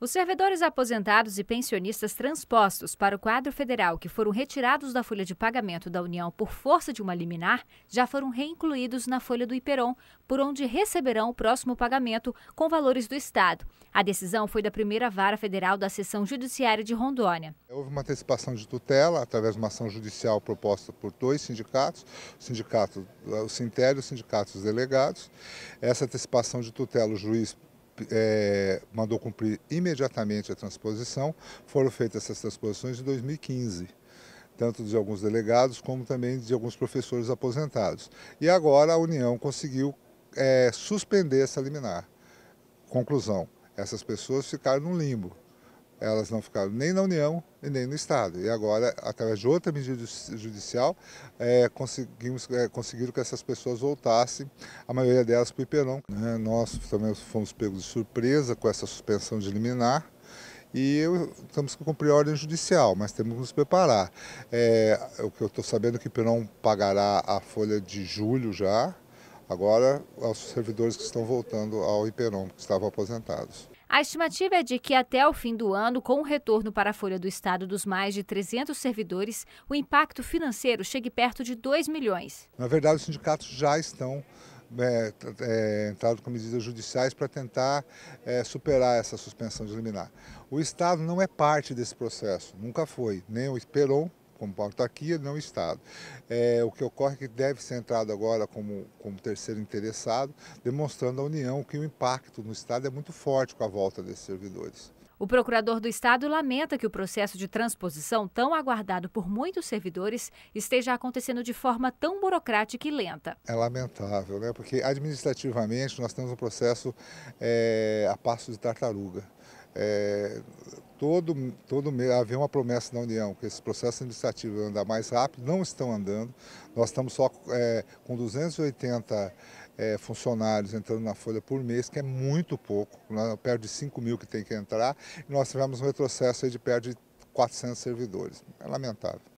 Os servidores aposentados e pensionistas transpostos para o quadro federal que foram retirados da folha de pagamento da União por força de uma liminar já foram reincluídos na folha do Iperon, por onde receberão o próximo pagamento com valores do Estado. A decisão foi da primeira vara federal da seção judiciária de Rondônia. Houve uma antecipação de tutela através de uma ação judicial proposta por dois sindicatos, o sindicato, o Sintério e o sindicato dos delegados. Essa antecipação de tutela, o juiz é, mandou cumprir imediatamente a transposição. Foram feitas essas transposições em 2015 tanto de alguns delegados como também de alguns professores aposentados. E agora a União conseguiu é, suspender essa liminar. Conclusão: essas pessoas ficaram no limbo elas não ficaram nem na União e nem no Estado. E agora, através de outra medida judicial, é, conseguimos, é, conseguiram que essas pessoas voltassem, a maioria delas para o Iperão. Né? Nós também fomos pegos de surpresa com essa suspensão de liminar e eu, temos que cumprir a ordem judicial, mas temos que nos preparar. É, o que eu estou sabendo é que o Iperão pagará a folha de julho já, agora aos servidores que estão voltando ao Iperão, que estavam aposentados. A estimativa é de que até o fim do ano, com o retorno para a Folha do Estado dos mais de 300 servidores, o impacto financeiro chegue perto de 2 milhões. Na verdade, os sindicatos já estão é, é, com medidas judiciais para tentar é, superar essa suspensão de liminar. O Estado não é parte desse processo, nunca foi, nem o esperou como tá aqui, não o Estado. É, o que ocorre é que deve ser entrado agora como, como terceiro interessado, demonstrando à União que o impacto no Estado é muito forte com a volta desses servidores. O procurador do Estado lamenta que o processo de transposição, tão aguardado por muitos servidores, esteja acontecendo de forma tão burocrática e lenta. É lamentável, né? porque administrativamente nós temos um processo é, a passo de tartaruga. É, todo, todo mês havia uma promessa da União que esses processos administrativos iam andar mais rápido, não estão andando. Nós estamos só é, com 280 é, funcionários entrando na folha por mês, que é muito pouco, né? perto de 5 mil que tem que entrar, e nós tivemos um retrocesso de perto de 400 servidores. É lamentável.